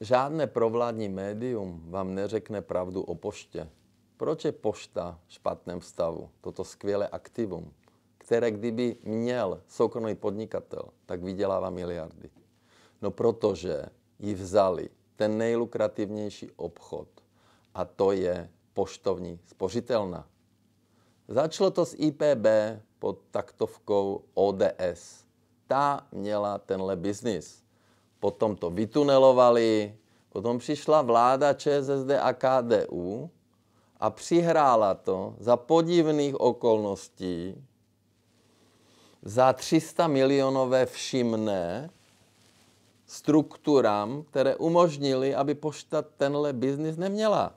Žádné provládní médium vám neřekne pravdu o poště. Proč je pošta v špatném stavu? Toto skvělé aktivum, které kdyby měl soukromý podnikatel, tak vydělává miliardy. No protože ji vzali ten nejlukrativnější obchod a to je poštovní spořitelna. Začalo to s IPB pod taktovkou ODS. Ta měla tenhle biznis potom to vytunelovali, potom přišla vláda ČSSD a KDU a přihrála to za podivných okolností za 300 milionové všimné strukturám, které umožnili, aby pošta tenhle biznis neměla.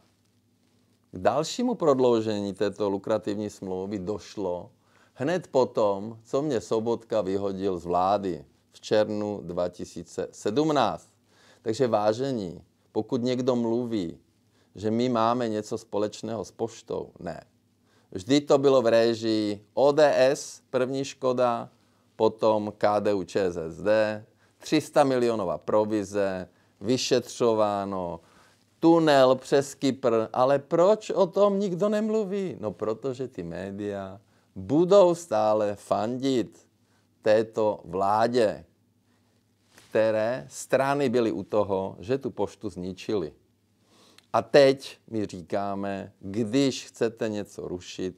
K dalšímu prodloužení této lukrativní smlouvy došlo hned potom, co mě Sobotka vyhodil z vlády v červnu 2017. Takže vážení, pokud někdo mluví, že my máme něco společného s poštou, ne. Vždy to bylo v režii ODS, první škoda, potom KDU ČSSD, 300 milionová provize, vyšetřováno, tunel přes Kypr. Ale proč o tom nikdo nemluví? No protože ty média budou stále fandit této vládě, které strany byly u toho, že tu poštu zničili. A teď my říkáme, když chcete něco rušit,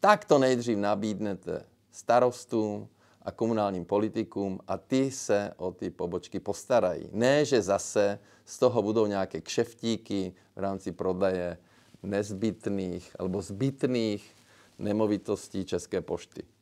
tak to nejdřív nabídnete starostům a komunálním politikům a ty se o ty pobočky postarají. Ne, že zase z toho budou nějaké kšeftíky v rámci prodeje nezbytných alebo zbytných nemovitostí České pošty.